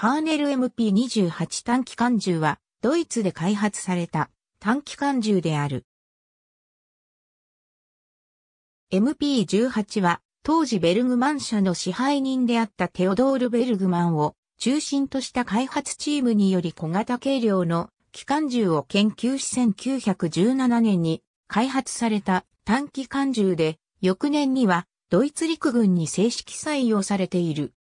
ハーネル MP28 短期艦銃は、ドイツで開発された短期艦銃である。MP18 は、当時ベルグマン社の支配人であったテオドール・ベルグマンを中心とした開発チームにより小型軽量の機関銃を研究し1917年に開発された短期艦銃で、翌年にはドイツ陸軍に正式採用されている。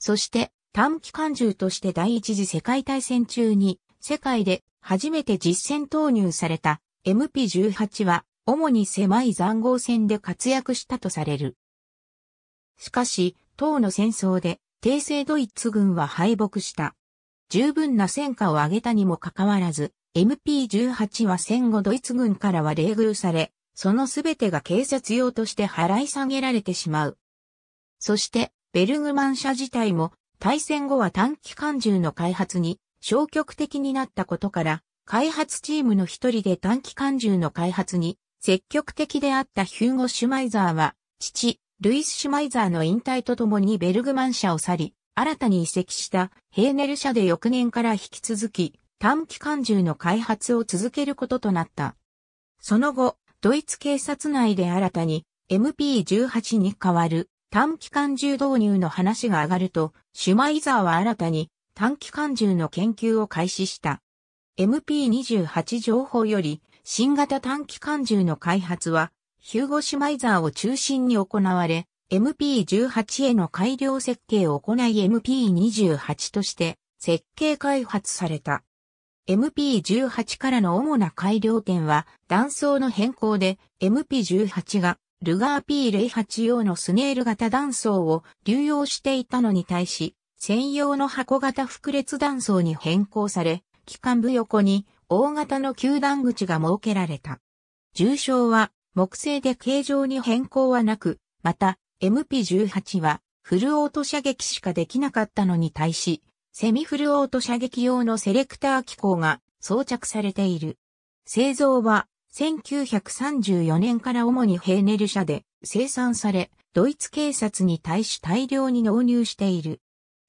そして、短期間銃として第一次世界大戦中に世界で初めて実戦投入された MP18 は主に狭い残壕戦で活躍したとされる。しかし、当の戦争で帝政ドイツ軍は敗北した。十分な戦果を上げたにもかかわらず、MP18 は戦後ドイツ軍からは冷遇され、そのすべてが警察用として払い下げられてしまう。そして、ベルグマン社自体も対戦後は短期間銃の開発に消極的になったことから、開発チームの一人で短期間銃の開発に積極的であったヒューゴ・シュマイザーは、父、ルイス・シュマイザーの引退とともにベルグマン社を去り、新たに移籍したヘーネル社で翌年から引き続き、短期間銃の開発を続けることとなった。その後、ドイツ警察内で新たに MP18 に代わる短期間銃導入の話が上がると、シュマイザーは新たに短期間銃の研究を開始した。MP28 情報より新型短期間銃の開発は、ヒューゴ・シュマイザーを中心に行われ、MP18 への改良設計を行い MP28 として設計開発された。MP18 からの主な改良点は、断層の変更で MP18 がルガー P08 用のスネール型断層を流用していたのに対し、専用の箱型複列断層に変更され、機関部横に大型の球団口が設けられた。重症は木製で形状に変更はなく、また MP18 はフルオート射撃しかできなかったのに対し、セミフルオート射撃用のセレクター機構が装着されている。製造は1934年から主にヘーネル社で生産され、ドイツ警察に対し大量に納入している。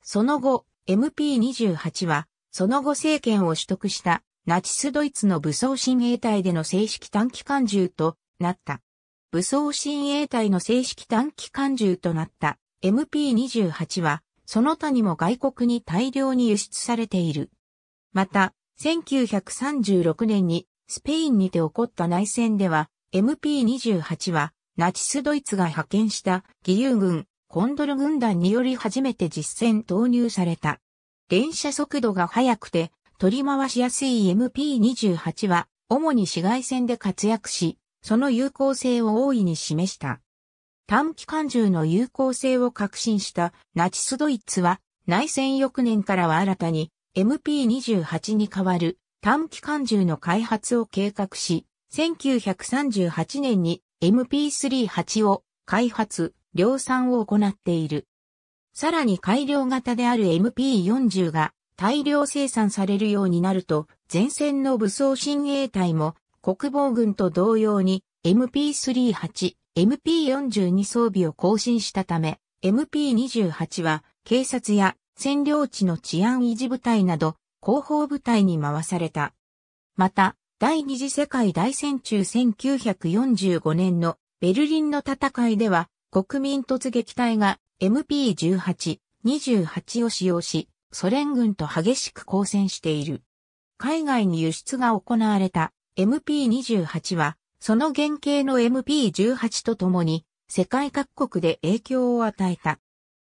その後、MP28 は、その後政権を取得したナチスドイツの武装親衛隊での正式短期間銃となった。武装親衛隊の正式短期間銃となった MP28 は、その他にも外国に大量に輸出されている。また、1936年にスペインにて起こった内戦では、MP28 は、ナチスドイツが派遣した義勇軍、コンドル軍団により初めて実戦投入された。連射速度が速くて、取り回しやすい MP28 は、主に市街戦で活躍し、その有効性を大いに示した。短期間銃の有効性を確信したナチスドイツは、内戦翌年からは新たに MP28 に代わる短期間銃の開発を計画し、1938年に MP38 を開発、量産を行っている。さらに改良型である MP40 が大量生産されるようになると、前線の武装親衛隊も国防軍と同様に MP38、MP42 装備を更新したため、MP28 は警察や占領地の治安維持部隊など広報部隊に回された。また、第二次世界大戦中1945年のベルリンの戦いでは、国民突撃隊が MP18、28を使用し、ソ連軍と激しく交戦している。海外に輸出が行われた MP28 は、その原型の MP18 とともに、世界各国で影響を与えた。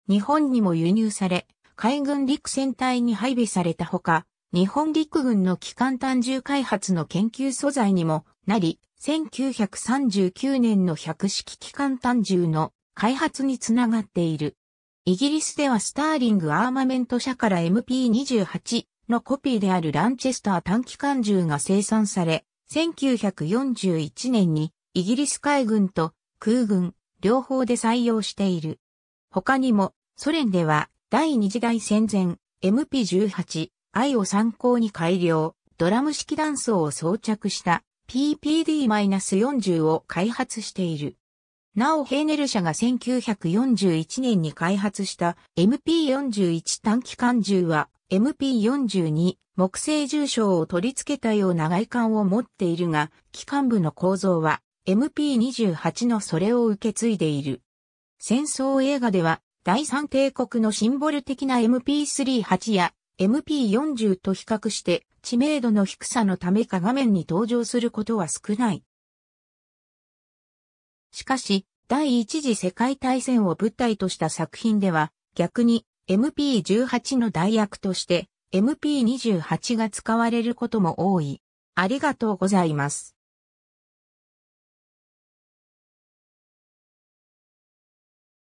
日本にも輸入され、海軍陸戦隊に配備されたほか、日本陸軍の機関単銃開発の研究素材にもなり、1939年の百式機関単銃の開発につながっている。イギリスではスターリングアーマメント社から MP28 のコピーであるランチェスター短期間銃が生産され、1941年にイギリス海軍と空軍両方で採用している。他にもソ連では第二次大戦前、MP18、I を参考に改良、ドラム式断層を装着した PPD-40 を開発している。なおヘーネル社が1941年に開発した MP41 短期間銃は m p 4 2木製重症を取り付けたような外観を持っているが、機関部の構造は MP28 のそれを受け継いでいる。戦争映画では第三帝国のシンボル的な MP38 や MP40 と比較して知名度の低さのためか画面に登場することは少ない。しかし、第一次世界大戦を舞台とした作品では、逆に MP18 の代役として MP28 が使われることも多い。ありがとうございます。